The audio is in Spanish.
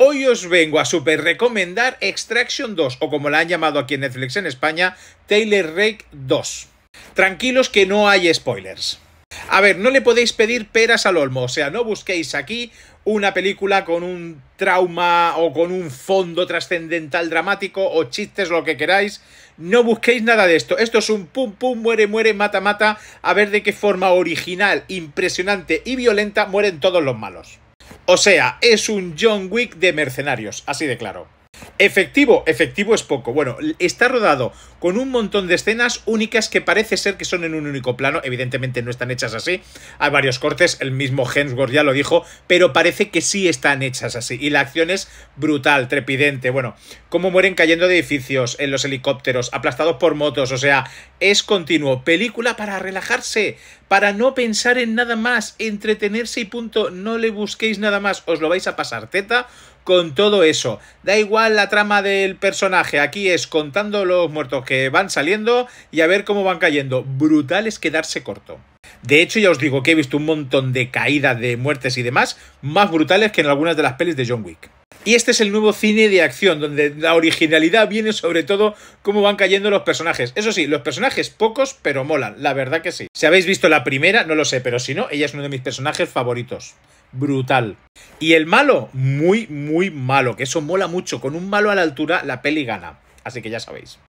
Hoy os vengo a super recomendar Extraction 2, o como la han llamado aquí en Netflix en España, Taylor Rake 2. Tranquilos que no hay spoilers. A ver, no le podéis pedir peras al olmo, o sea, no busquéis aquí una película con un trauma o con un fondo trascendental dramático o chistes, lo que queráis. No busquéis nada de esto. Esto es un pum pum, muere, muere, mata, mata, a ver de qué forma original, impresionante y violenta mueren todos los malos. O sea, es un John Wick de mercenarios, así de claro. Efectivo, efectivo es poco. Bueno, está rodado con un montón de escenas únicas que parece ser que son en un único plano. Evidentemente no están hechas así. Hay varios cortes, el mismo Hensworth ya lo dijo, pero parece que sí están hechas así. Y la acción es brutal, trepidente. Bueno, como mueren cayendo de edificios, en los helicópteros, aplastados por motos. O sea, es continuo. Película para relajarse, para no pensar en nada más, entretenerse y punto. No le busquéis nada más. Os lo vais a pasar teta con todo eso. Da igual la trama del personaje. Aquí es contando los muertos que van saliendo y a ver cómo van cayendo. Brutal es quedarse corto. De hecho, ya os digo que he visto un montón de caídas, de muertes y demás, más brutales que en algunas de las pelis de John Wick. Y este es el nuevo cine de acción, donde la originalidad viene sobre todo cómo van cayendo los personajes. Eso sí, los personajes pocos, pero molan, la verdad que sí. Si habéis visto la primera, no lo sé, pero si no, ella es uno de mis personajes favoritos. Brutal. Y el malo, muy, muy malo, que eso mola mucho. Con un malo a la altura, la peli gana. Así que ya sabéis.